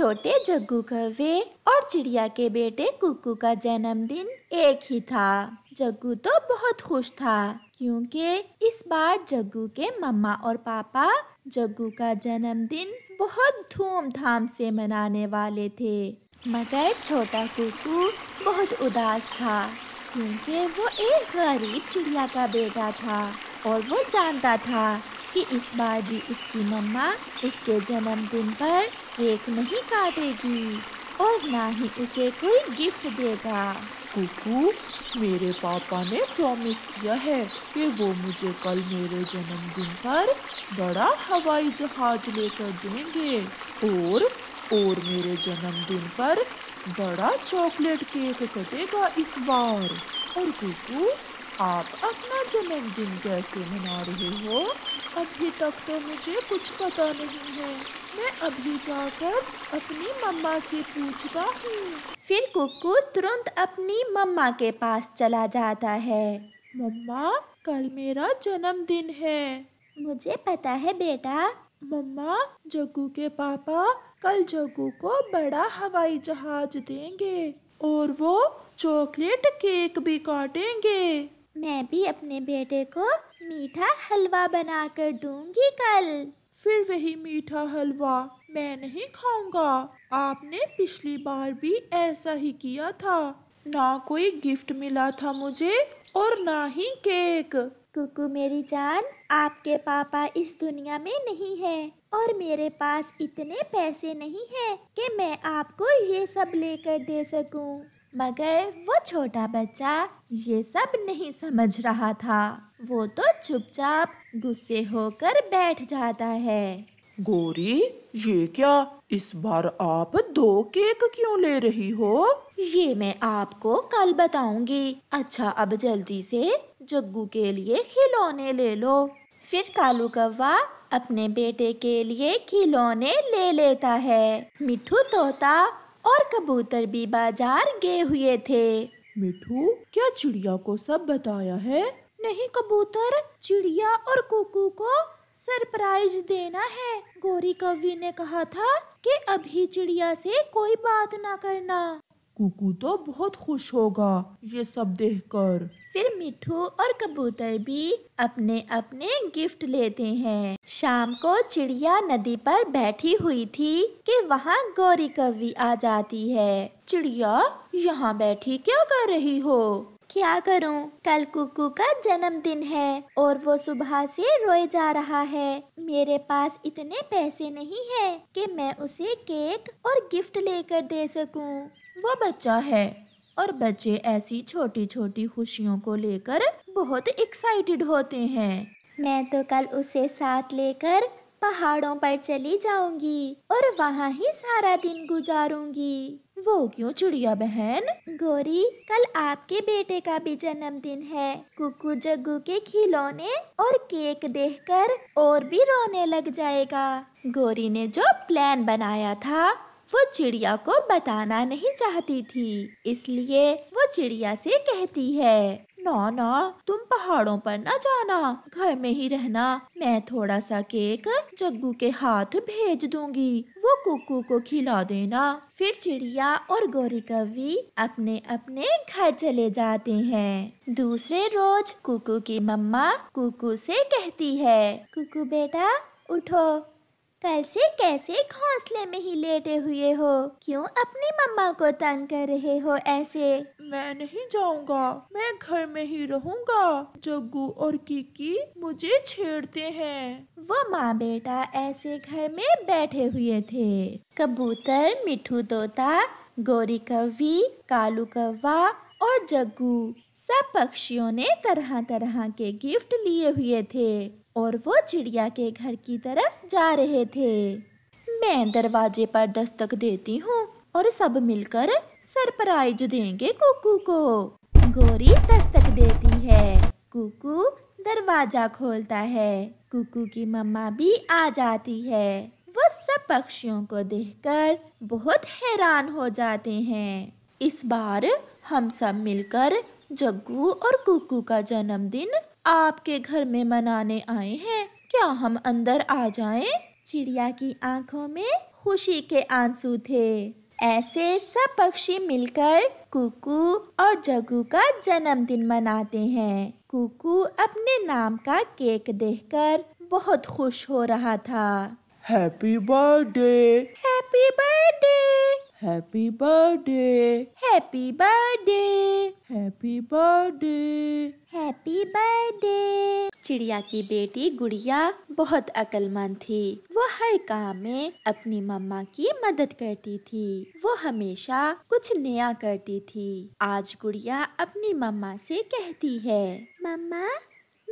छोटे जग्गू कौवे और चिड़िया के बेटे कुकू का जन्मदिन एक ही था जग्गू तो बहुत खुश था क्योंकि इस बार जग्गू के मम्मा और पापा जग्गू का जन्मदिन बहुत धूमधाम से मनाने वाले थे मगर छोटा कुकू बहुत उदास था क्योंकि वो एक गरीब चिड़िया का बेटा था और वो जानता था कि इस बार भी उसकी मम्मा उसके जन्मदिन पर केक नहीं काटेगी और ना ही उसे कोई गिफ्ट देगा कुकू मेरे पापा ने प्रॉमिस किया है कि वो मुझे कल मेरे जन्मदिन पर बड़ा हवाई जहाज लेकर देंगे और और मेरे जन्मदिन पर बड़ा चॉकलेट केक कटेगा इस बार और कुकू आप अपना जन्मदिन कैसे मना रहे हो अभी तक तो मुझे कुछ पता नहीं है मैं अभी जाकर अपनी मम्मा से पूछता हूँ फिर कुकू तुरंत अपनी मम्मा के पास चला जाता है मम्मा कल मेरा जन्मदिन है मुझे पता है बेटा मम्मा जग्गू के पापा कल जग्गू को बड़ा हवाई जहाज देंगे और वो चॉकलेट केक भी काटेंगे मैं भी अपने बेटे को मीठा हलवा बना कर दूंगी कल फिर वही मीठा हलवा मैं नहीं खाऊंगा आपने पिछली बार भी ऐसा ही किया था ना कोई गिफ्ट मिला था मुझे और ना ही केक कुकु मेरी जान आपके पापा इस दुनिया में नहीं है और मेरे पास इतने पैसे नहीं हैं कि मैं आपको ये सब लेकर दे सकूं। मगर वो छोटा बच्चा ये सब नहीं समझ रहा था वो तो चुपचाप गुस्से होकर बैठ जाता है गोरी ये क्या इस बार आप दो केक क्यों ले रही हो ये मैं आपको कल बताऊंगी अच्छा अब जल्दी से जग्गू के लिए खिलौने ले लो फिर कालू कौवा अपने बेटे के लिए खिलौने ले लेता है मिठू तोता और कबूतर भी बाजार गए हुए थे मिठू क्या चिड़िया को सब बताया है नहीं कबूतर चिड़िया और कुकू को सरप्राइज देना है गोरी कवि ने कहा था कि अभी चिड़िया से कोई बात ना करना कुकू तो बहुत खुश होगा ये सब देखकर फिर मिठू और कबूतर भी अपने अपने गिफ्ट लेते हैं शाम को चिड़िया नदी पर बैठी हुई थी कि वहाँ गौरी कवि आ जाती है चिड़िया यहाँ बैठी क्या कर रही हो क्या करूं? कल कुकू का जन्मदिन है और वो सुबह से रोए जा रहा है मेरे पास इतने पैसे नहीं है कि मैं उसे केक और गिफ्ट लेकर दे सकूं। वो बच्चा है और बच्चे ऐसी छोटी छोटी खुशियों को लेकर बहुत एक्साइटेड होते हैं मैं तो कल उसे साथ लेकर पहाड़ों पर चली जाऊंगी और वहाँ ही सारा दिन गुजारूंगी वो क्यों चिड़िया बहन गोरी कल आपके बेटे का भी जन्मदिन है कुकु जग्गू के खिलौने और केक देखकर और भी रोने लग जाएगा गोरी ने जो प्लान बनाया था वो चिड़िया को बताना नहीं चाहती थी इसलिए वो चिड़िया से कहती है ना ना तुम पहाड़ों पर न जाना घर में ही रहना मैं थोड़ा सा केक जग्गू के हाथ भेज दूंगी वो कुकू को खिला देना फिर चिड़िया और गौरी कवि अपने अपने घर चले जाते हैं दूसरे रोज कुकू की मम्मा कुकू से कहती है कुकू बेटा उठो कल से कैसे घोंसले में ही लेटे हुए हो क्यों अपनी मम्मा को तंग कर रहे हो ऐसे मैं नहीं जाऊंगा मैं घर में ही रहूंगा जग्गू और कीकी मुझे छेड़ते हैं वो माँ बेटा ऐसे घर में बैठे हुए थे कबूतर मिठू तोता गोरी कवी कालू कौवा और जग्गू सब पक्षियों ने तरह तरह के गिफ्ट लिए हुए थे और वो चिड़िया के घर की तरफ जा रहे थे मैं दरवाजे पर दस्तक देती हूँ और सब मिलकर सरप्राइज देंगे कुकू को गोरी दस्तक देती है कुकू दरवाजा खोलता है कुकू की मम्मा भी आ जाती है वो सब पक्षियों को देखकर बहुत हैरान हो जाते हैं इस बार हम सब मिलकर जग्गू और कुकू का जन्मदिन आपके घर में मनाने आए हैं क्या हम अंदर आ जाएं? चिड़िया की आंखों में खुशी के आंसू थे ऐसे सब पक्षी मिलकर कुकू और जगू का जन्मदिन मनाते हैं कुकू अपने नाम का केक देखकर बहुत खुश हो रहा था happy birthday happy birthday Happy birthday. Happy birthday. Happy birthday. Happy birthday. चिड़िया की बेटी गुड़िया बहुत अक्लमंद थी वो हर काम में अपनी मम्मा की मदद करती थी वो हमेशा कुछ नया करती थी आज गुड़िया अपनी मम्मा से कहती है मम्मा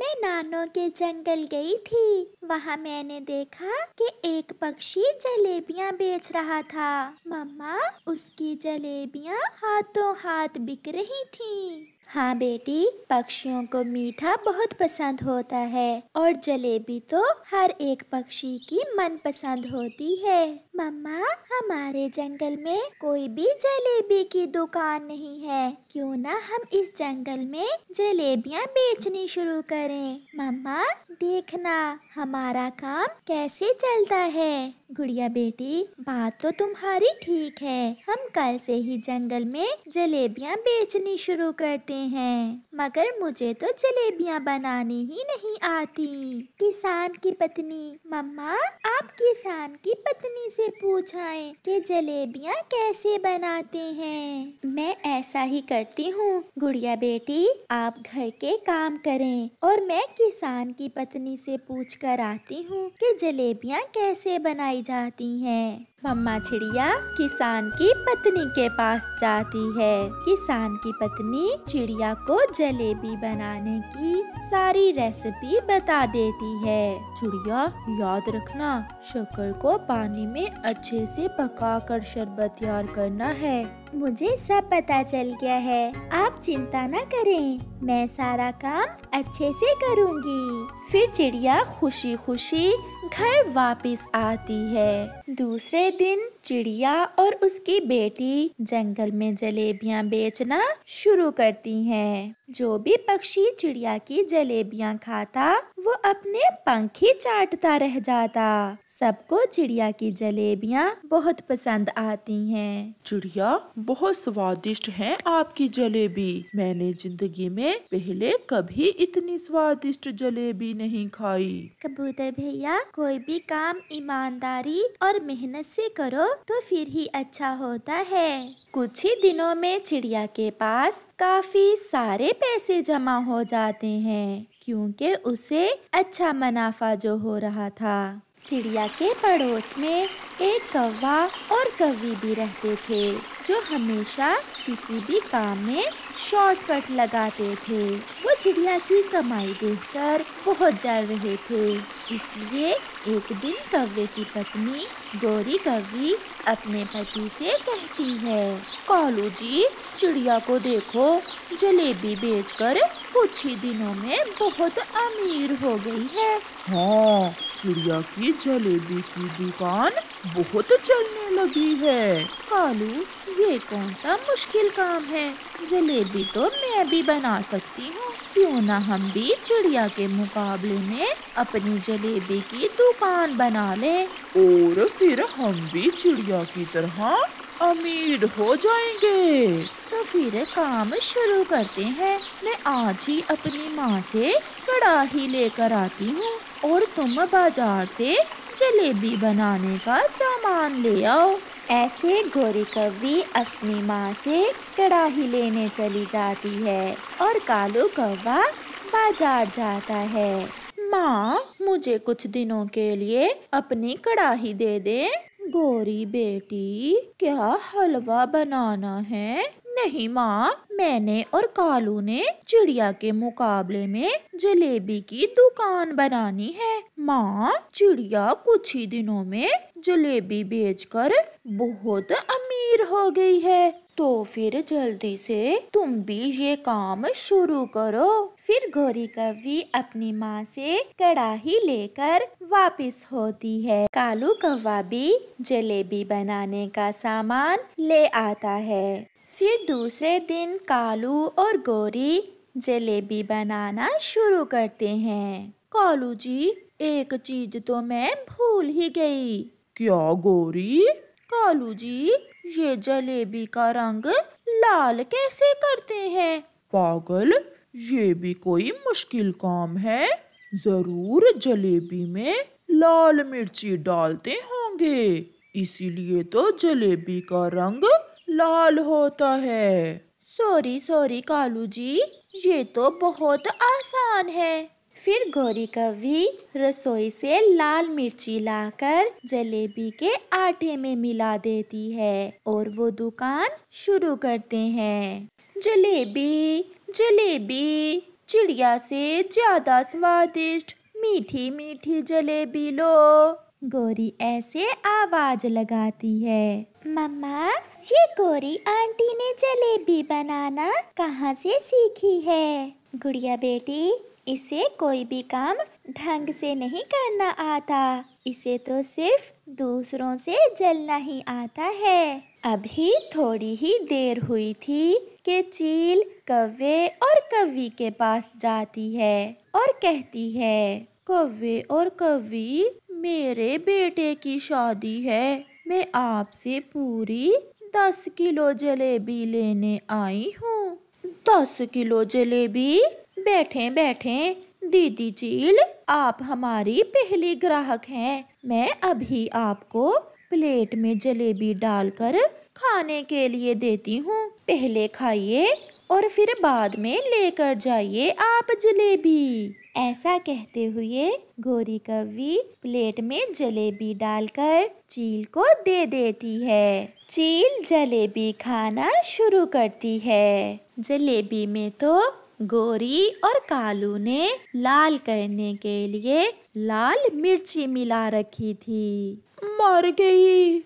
मैं नानो के जंगल गई थी वहाँ मैंने देखा कि एक पक्षी जलेबियाँ बेच रहा था मम्मा उसकी जलेबियाँ हाथों हाथ बिक रही थीं। हाँ बेटी पक्षियों को मीठा बहुत पसंद होता है और जलेबी तो हर एक पक्षी की मन पसंद होती है मम्मा हमारे जंगल में कोई भी जलेबी की दुकान नहीं है क्यों ना हम इस जंगल में जलेबियाँ बेचनी शुरू करें मम्मा देखना हमारा काम कैसे चलता है गुड़िया बेटी बात तो तुम्हारी ठीक है हम कल से ही जंगल में जलेबियाँ बेचनी शुरू करते हैं मगर मुझे तो जलेबियाँ बनानी ही नहीं आती किसान की पत्नी मम्मा आप किसान की पत्नी से पूछाए कि जलेबियाँ कैसे बनाते हैं मैं ऐसा ही करती हूँ गुड़िया बेटी आप घर के काम करें और मैं किसान की पत्नी से पूछ कर आती हूँ कि जलेबियाँ कैसे बनाई जाती हैं मम्मा चिड़िया किसान की पत्नी के पास जाती है किसान की पत्नी चिड़िया को जलेबी बनाने की सारी रेसिपी बता देती है चिड़िया याद रखना शक्कर को पानी में अच्छे से पकाकर शरबत तैयार करना है मुझे सब पता चल गया है आप चिंता ना करें मैं सारा काम अच्छे से करूंगी फिर चिड़िया खुशी खुशी घर वापस आती है दूसरे दिन चिड़िया और उसकी बेटी जंगल में जलेबियाँ बेचना शुरू करती हैं। जो भी पक्षी चिड़िया की जलेबियाँ खाता वो अपने पंख ही चाटता रह जाता सबको चिड़िया की जलेबियाँ बहुत पसंद आती हैं। चिड़िया बहुत स्वादिष्ट हैं आपकी जलेबी मैंने जिंदगी में पहले कभी इतनी स्वादिष्ट जलेबी नहीं खाई कबूतर भैया कोई भी काम ईमानदारी और मेहनत से करो तो फिर ही अच्छा होता है कुछ ही दिनों में चिड़िया के पास काफी सारे पैसे जमा हो जाते हैं क्योंकि उसे अच्छा मुनाफा जो हो रहा था चिड़िया के पड़ोस में एक कौवा और कवी भी रहते थे जो हमेशा किसी भी काम में शॉर्टकट लगाते थे वो चिड़िया की कमाई देखकर बहुत जल रहे थे इसलिए एक दिन कव्य की पत्नी गौरी कवि अपने पति से कहती है कालू जी चिड़िया को देखो जलेबी बेचकर कुछ ही दिनों में बहुत अमीर हो गई है हाँ चिड़िया की जलेबी की दुकान बहुत चलने लगी है कालू ये कौन सा मुश्किल काम है जलेबी तो मैं भी बना सकती हूँ क्यों ना हम भी चिड़िया के मुकाबले में अपनी जलेबी की दुकान बना लें और फिर हम भी चिड़िया की तरह अमीर हो जाएंगे तो फिर काम शुरू करते हैं मैं आज ही अपनी माँ से कड़ाही लेकर आती हूँ और तुम बाजार से जलेबी बनाने का सामान ले आओ ऐसे गौरी कौवी अपनी माँ से कड़ाही लेने चली जाती है और कालू कौवा बाजार जाता है माँ मुझे कुछ दिनों के लिए अपनी कड़ाही दे दे गोरी बेटी क्या हलवा बनाना है नहीं माँ मैंने और कालू ने चिड़िया के मुकाबले में जलेबी की दुकान बनानी है माँ चिड़िया कुछ ही दिनों में जलेबी बेचकर बहुत अमीर हो गई है तो फिर जल्दी से तुम भी ये काम शुरू करो फिर गौरी कवि अपनी माँ से कड़ाही लेकर वापस होती है कालू कवा भी जलेबी बनाने का सामान ले आता है फिर दूसरे दिन कालू और गौरी जलेबी बनाना शुरू करते हैं कालू जी एक चीज तो मैं भूल ही गई क्या गोरी कालू जी ये जलेबी का रंग लाल कैसे करते हैं पागल ये भी कोई मुश्किल काम है जरूर जलेबी में लाल मिर्ची डालते होंगे इसीलिए तो जलेबी का रंग लाल होता है सॉरी सॉरी कालू जी ये तो बहुत आसान है फिर गौरी कवि रसोई से लाल मिर्ची लाकर जलेबी के आटे में मिला देती है और वो दुकान शुरू करते हैं जलेबी जलेबी चिड़िया से ज्यादा स्वादिष्ट मीठी मीठी जलेबी लो गोरी ऐसे आवाज लगाती है मम्मा ये गोरी आंटी ने जलेबी बनाना कहाँ से सीखी है गुड़िया बेटी इसे कोई भी काम ढंग से नहीं करना आता इसे तो सिर्फ दूसरों से जलना ही आता है अभी थोड़ी ही देर हुई थी कि चील कव्वे और कवि के पास जाती है और कहती है कव्वे और कवि मेरे बेटे की शादी है मैं आपसे पूरी दस किलो जलेबी लेने आई हूँ दस किलो जलेबी बैठे बैठे दीदी चील आप हमारी पहली ग्राहक हैं मैं अभी आपको प्लेट में जलेबी डालकर खाने के लिए देती हूँ पहले खाइए और फिर बाद में लेकर जाइए आप जलेबी ऐसा कहते हुए गोरी कवि प्लेट में जलेबी डालकर चील को दे देती है चील जलेबी खाना शुरू करती है जलेबी में तो गोरी और कालू ने लाल करने के लिए लाल मिर्ची मिला रखी थी मर गई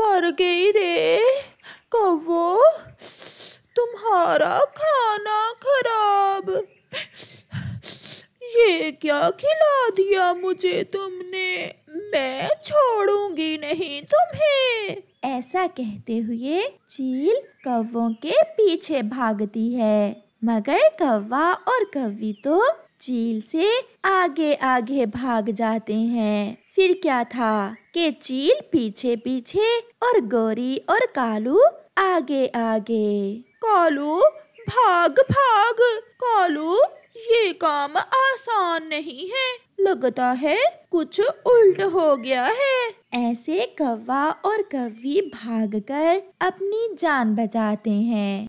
मर गई रे कवो तुम्हारा खाना खराब ये क्या खिला दिया मुझे तुमने मैं छोड़ूंगी नहीं तुम्हें ऐसा कहते हुए चील कौ के पीछे भागती है मगर कौवा और कवी तो चील से आगे आगे भाग जाते हैं फिर क्या था कि चील पीछे पीछे और गौरी और कालू आगे आगे कालू भाग भाग कालू ये काम आसान नहीं है लगता है कुछ उल्ट हो गया है ऐसे कौवा और कौवी भागकर अपनी जान बचाते हैं